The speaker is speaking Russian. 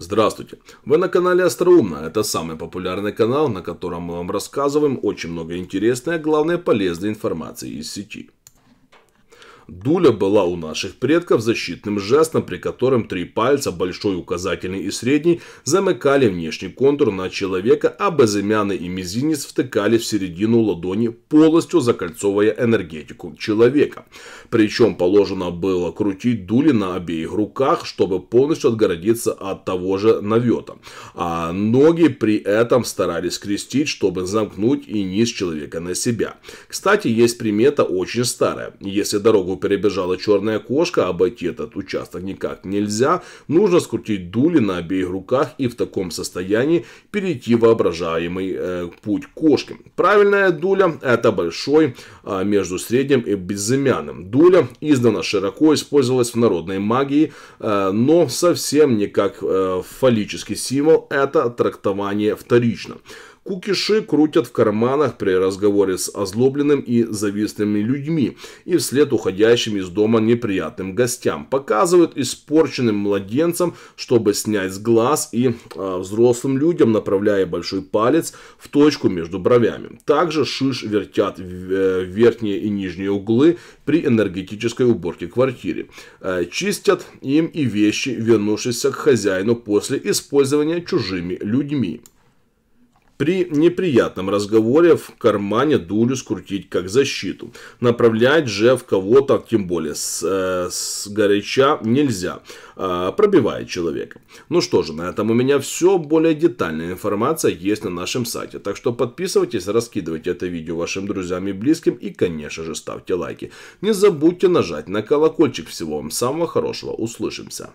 Здравствуйте! Вы на канале Остроумно. Это самый популярный канал, на котором мы вам рассказываем очень много интересной, а главное полезной информации из сети. Дуля была у наших предков защитным жестом, при котором три пальца, большой, указательный и средний, замыкали внешний контур на человека, а безымянный и мизинец втыкали в середину ладони, полностью закольцовывая энергетику человека. Причем положено было крутить дули на обеих руках, чтобы полностью отгородиться от того же навета. А ноги при этом старались крестить, чтобы замкнуть и низ человека на себя. Кстати, есть примета очень старая. Если дорогу перебежала черная кошка, а обойти этот участок никак нельзя. Нужно скрутить дули на обеих руках и в таком состоянии перейти воображаемый э, путь кошки. Правильная дуля это большой э, между средним и безымянным. Дуля издавна широко использовалась в народной магии, э, но совсем не как э, фаллический символ, это трактование вторично. Кукиши крутят в карманах при разговоре с озлобленным и завистными людьми и вслед уходящим из дома неприятным гостям. Показывают испорченным младенцам, чтобы снять с глаз и э, взрослым людям, направляя большой палец в точку между бровями. Также шиш вертят э, верхние и нижние углы при энергетической уборке квартиры. Э, чистят им и вещи, вернувшиеся к хозяину после использования чужими людьми. При неприятном разговоре в кармане дулю скрутить как защиту. Направлять же в кого-то, тем более с, э, с горяча, нельзя. Э, пробивает человека. Ну что же, на этом у меня все. Более детальная информация есть на нашем сайте. Так что подписывайтесь, раскидывайте это видео вашим друзьям и близким. И, конечно же, ставьте лайки. Не забудьте нажать на колокольчик. Всего вам самого хорошего. Услышимся.